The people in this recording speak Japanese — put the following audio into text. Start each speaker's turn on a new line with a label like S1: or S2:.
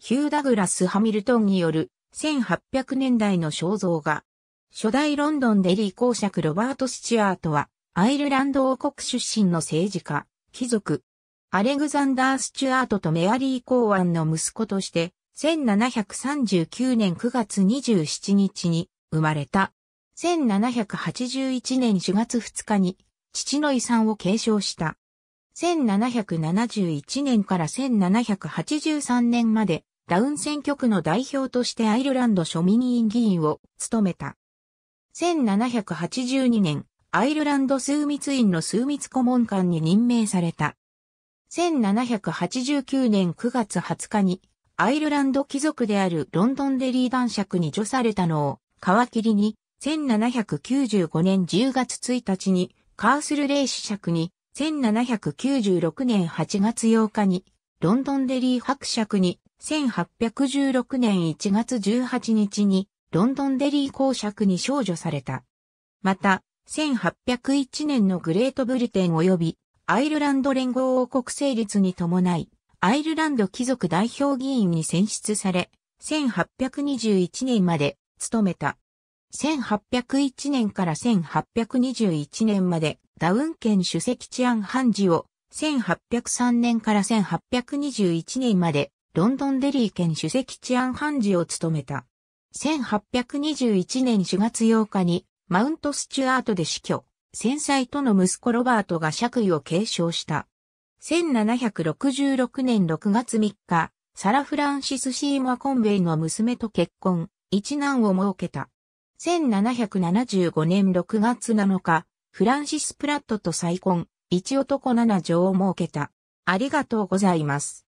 S1: ヒュー・ダグラス・ハミルトンによる1800年代の肖
S2: 像画。初代ロンドンデリー公爵ロバート・スチュアートは、アイルランド王国出身の政治家、貴族。アレグザンダー・スチュアートとメアリー・公安の息子として、1739年9月27日に生まれた。1781年4月2日に父の遺産を継承した。1771年から1783年まで、ダウン選挙区の代表としてアイルランド庶民委員議員を務めた。1782年、アイルランド枢密院の枢密顧問官に任命された。1789年9月20日に、アイルランド貴族であるロンドンデリー男爵に除されたのを、皮切りに、1795年10月1日に、カースルレイ子爵に、1796年8月8日に、ロンドンデリー伯爵に、1816年1月18日に、ロンドンデリー公爵に少女された。また、1801年のグレートブリテン及び、アイルランド連合王国成立に伴い、アイルランド貴族代表議員に選出され、1821年まで務めた。1801年から1821年までダウン県主席治安判事を1803年から1821年までロンドンデリー県主席治安判事を務めた。1821年4月8日にマウントスチュアートで死去、戦災との息子ロバートが爵位を継承した。1766年6月3日、サラ・フランシス・シーマ・コンウェイの娘と結婚、一男を設けた。1775年6月7日、フランシス・プラットと再
S1: 婚、一男七女を設けた。ありがとうございます。